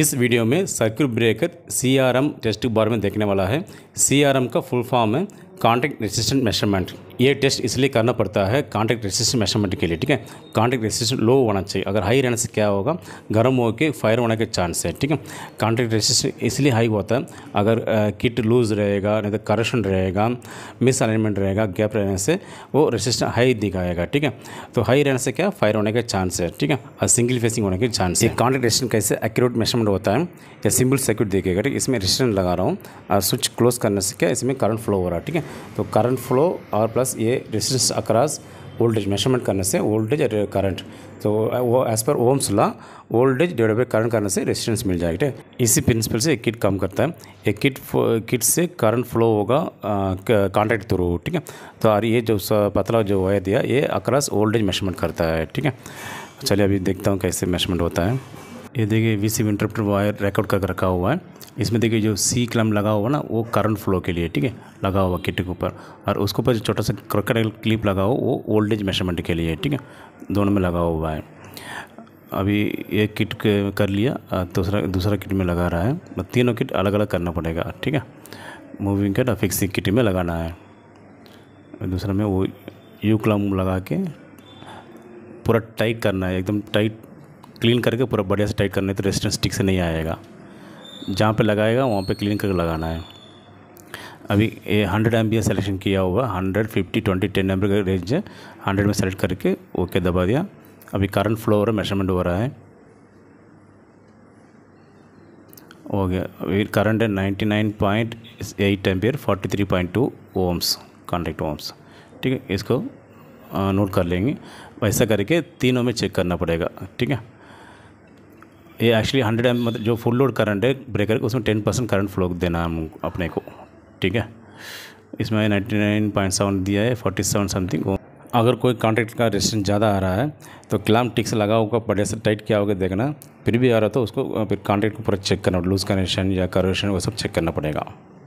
इस वीडियो में circuit breaker C R M test के बारे में देखने वाला है सी आर एम का फुल फॉर्म है कॉन्टैक्ट रेसिस्टेंट मेजरमेंट ये टेस्ट इसलिए करना पड़ता है कॉन्टैक्ट रेसिस्टेंस मेजरमेंट के लिए ठीक है कॉन्टैक्ट रेसिस्टेंस लो होना चाहिए अगर हाई रहने से क्या होगा गर्म हो के फायर होने के चांस है ठीक है कॉन्टैक्ट रेसिस्टेंस इसलिए हाई होता है अगर किट लूज रहेगा नहीं तो करप्शन रहेगा मिस अलाइनमेंट रहेगा गैप रहने से वो रेसिस्टेंस हाई दिखाएगा ठीक है तो हाई रहने से क्या फायर होने के चांस है ठीक है और सिंगल फेसिंग होने के चांस है कॉन्टैक्ट रेसिस्टेंस कैसे एक्यूरेट मेजरमेंट होता है या सिंपल सर्किट देखेगा ठीक है इसमें रेसिस्टेंस लगा रहा हूँ और स्विच क्लोज करने से क्या इसमें करंट फ्लो हो रहा है ठीक है तो करंट फ्लो और प्लस अक्रॉस ये रेसिस्टेंस अक्रॉस वोल्टेज मेजरमेंट करने से वोल्टेज और करंट तो वो as per Ohm's law voltage divide by current करने से रेजिस्टेंस मिल जाएगा ठीक है इसी प्रिंसिपल से एक किट काम करता है एक किट किट से करंट फ्लो होगा कॉन्टैक्ट थ्रू ठीक है तो और ये जो पतला जो वायर दिया ये अक्रॉस वोल्टेज मेजरमेंट करता है ठीक है चलिए अभी देखता हूँ कैसे मेजरमेंट होता है ये देखिए V C interrupter wire record करके रखा हुआ है इसमें देखिए जो सी क्लम लगा हुआ ना वो करंट फ्लो के लिए ठीक है लगा हुआ किट के ऊपर और उसके ऊपर जो छोटा सा क्रकट क्लिप लगा हुआ वो वोल्टेज मेजरमेंट के लिए ठीक है दोनों में लगा हुआ है अभी एक किट कर लिया दूसरा दूसरा किट में लगा रहा है तीनों किट अलग अलग करना पड़ेगा ठीक है मूविंग किट और फिक्सिंग किट में लगाना है दूसरा में वो यू क्लम लगा के पूरा टाइट करना है एकदम टाइट क्लीन करके पूरा बढ़िया से टाइट करना है तो रेजिस्टेंस ठीक से नहीं आएगा जहाँ पे लगाएगा वहाँ पे क्लीन करके लगाना है अभी ये हंड्रेड एम बी सेलेक्शन किया हुआ hundred fifty twenty ten M का रेंज है हंड्रेड में सेलेक्ट करके ओके दबा दिया अभी करंट फ्लो हो रहा है मेजरमेंट हो रहा है ओके गया अभी करंट है ninety nine point eight M ampere forty three point two ohms contact ohms ठीक है इसको नोट कर लेंगे वैसा करके तीनों में चेक करना पड़ेगा ठीक है ये एक्चुअली हंड्रेड एम मतलब जो फुल लोड करंट है ब्रेकर उसमें टेन परसेंट करंट फ्लो देना है अपने को ठीक है इसमें नाइन्टी नाइन पॉइंट सेवन दिया है फोर्टी सेवन समथिंग अगर कोई कॉन्ट्रैक्ट का रेजिस्टेंस ज़्यादा आ रहा है तो क्लाम टिक्स लगा होगा बढ़िया से टाइट किया होगा देखना फिर भी आ रहा तो उसको फिर कॉन्ट्रैक्ट को पूरा चेक करना लूज़ कनेक्शन या करेक्शन वो सब चेक करना पड़ेगा